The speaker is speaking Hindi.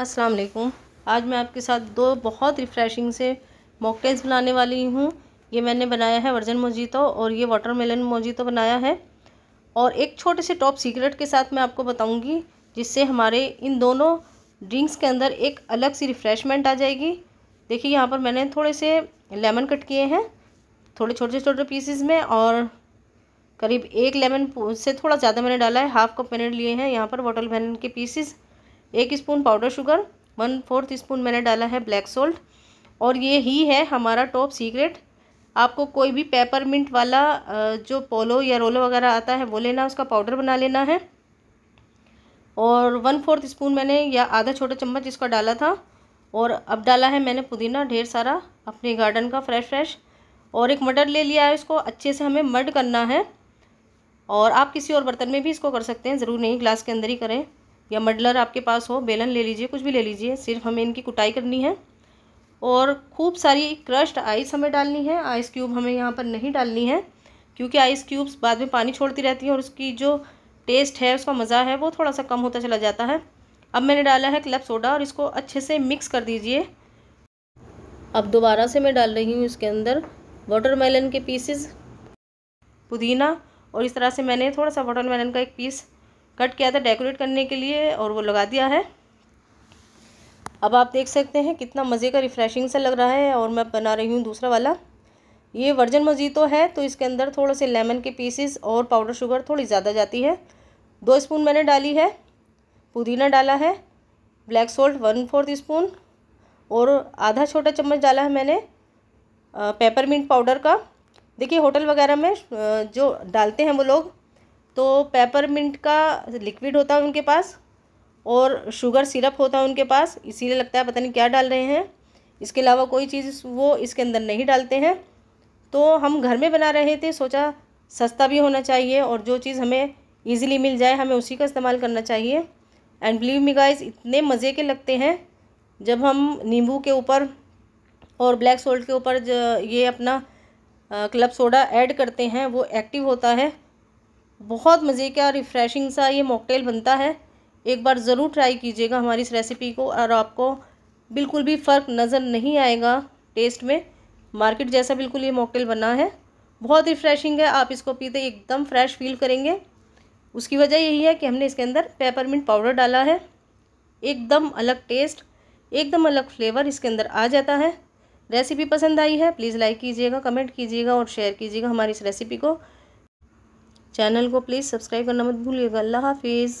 अस्सलाम वालेकुम आज मैं आपके साथ दो बहुत रिफ़्रेशिंग से मॉकटेल्स बनाने वाली हूँ ये मैंने बनाया है वर्जन मोजीतो और ये वाटरमेलन मोजीतो बनाया है और एक छोटे से टॉप सीक्रेट के साथ मैं आपको बताऊँगी जिससे हमारे इन दोनों ड्रिंक्स के अंदर एक अलग सी रिफ़्रेशमेंट आ जाएगी देखिए यहाँ पर मैंने थोड़े से लेमन कट किए हैं थोड़े छोटे छोटे पीसेस में और करीब एक लेमन से थोड़ा ज़्यादा मैंने डाला है हाफ़ कप मैंने लिए हैं यहाँ पर वाटर मेलन के पीसेस एक spoon powder sugar one fourth spoon मैंने डाला है ब्लैक सोल्ट और ये ही है हमारा टॉप सीक्रेट आपको कोई भी पेपर मिंट वाला जो पोलो या रोलो वगैरह आता है वो लेना उसका पाउडर बना लेना है और वन फोर्थ स्पून मैंने या आधा छोटा चम्मच इसका डाला था और अब डाला है मैंने पुदीना ढेर सारा अपने गार्डन का फ्रेश फ्रेश और एक मटर ले लिया है इसको अच्छे से हमें मर्ड करना है और आप किसी और बर्तन में भी इसको कर सकते हैं ज़रूर नहीं ग्लास के अंदर ही करें या मडलर आपके पास हो बेलन ले लीजिए कुछ भी ले लीजिए सिर्फ हमें इनकी कुटाई करनी है और खूब सारी क्रश्ड आइस हमें डालनी है आइस क्यूब हमें यहाँ पर नहीं डालनी है क्योंकि आइस क्यूब्स बाद में पानी छोड़ती रहती हैं और उसकी जो टेस्ट है उसका मज़ा है वो थोड़ा सा कम होता चला जाता है अब मैंने डाला है क्लब सोडा और इसको अच्छे से मिक्स कर दीजिए अब दोबारा से मैं डाल रही हूँ इसके अंदर वाटरमेलन के पीसेस पुदीना और इस तरह से मैंने थोड़ा सा वाटरमेलन का एक पीस कट किया था डेकोरेट करने के लिए और वो लगा दिया है अब आप देख सकते हैं कितना मज़े का रिफ़्रेशिंग सा लग रहा है और मैं बना रही हूँ दूसरा वाला ये वर्जन तो है तो इसके अंदर थोड़े से लेमन के पीसेस और पाउडर शुगर थोड़ी ज़्यादा जाती है दो स्पून मैंने डाली है पुदीना डाला है black salt one fourth spoon और आधा छोटा चम्मच डाला है मैंने पेपर मिंट पाउडर का देखिए होटल वगैरह में जो डालते हैं वो लोग तो पेपरमिंट का लिक्विड होता है उनके पास और शुगर सिरप होता है उनके पास इसीलिए लगता है पता नहीं क्या डाल रहे हैं इसके अलावा कोई चीज़ वो इसके अंदर नहीं डालते हैं तो हम घर में बना रहे थे सोचा सस्ता भी होना चाहिए और जो चीज़ हमें ईजिली मिल जाए हमें उसी का इस्तेमाल करना चाहिए एंड बिलीव मी गाइस इतने मज़े के लगते हैं जब हम नींबू के ऊपर और ब्लैक सोल्ट के ऊपर ये अपना क्लब सोडा ऐड करते हैं वो एक्टिव होता है बहुत मज़े का और रिफ़्रेशिंग सा ये मॉकटेल बनता है एक बार ज़रूर ट्राई कीजिएगा हमारी इस रेसिपी को और आपको बिल्कुल भी फ़र्क नज़र नहीं आएगा टेस्ट में मार्केट जैसा बिल्कुल ये मॉकटेल बना है बहुत रिफ़्रेशिंग है आप इसको पीते एकदम फ्रेश फील करेंगे उसकी वजह यही है कि हमने इसके अंदर पेपरमिंट पाउडर डाला है एकदम अलग टेस्ट एकदम अलग फ्लेवर इसके अंदर आ जाता है रेसिपी पसंद आई है प्लीज़ लाइक कीजिएगा कमेंट कीजिएगा और शेयर कीजिएगा हमारी इस रेसिपी को चैनल को प्लीज़ सब्सक्राइब करना मत भूलिएगा अल्लाह हाफिज़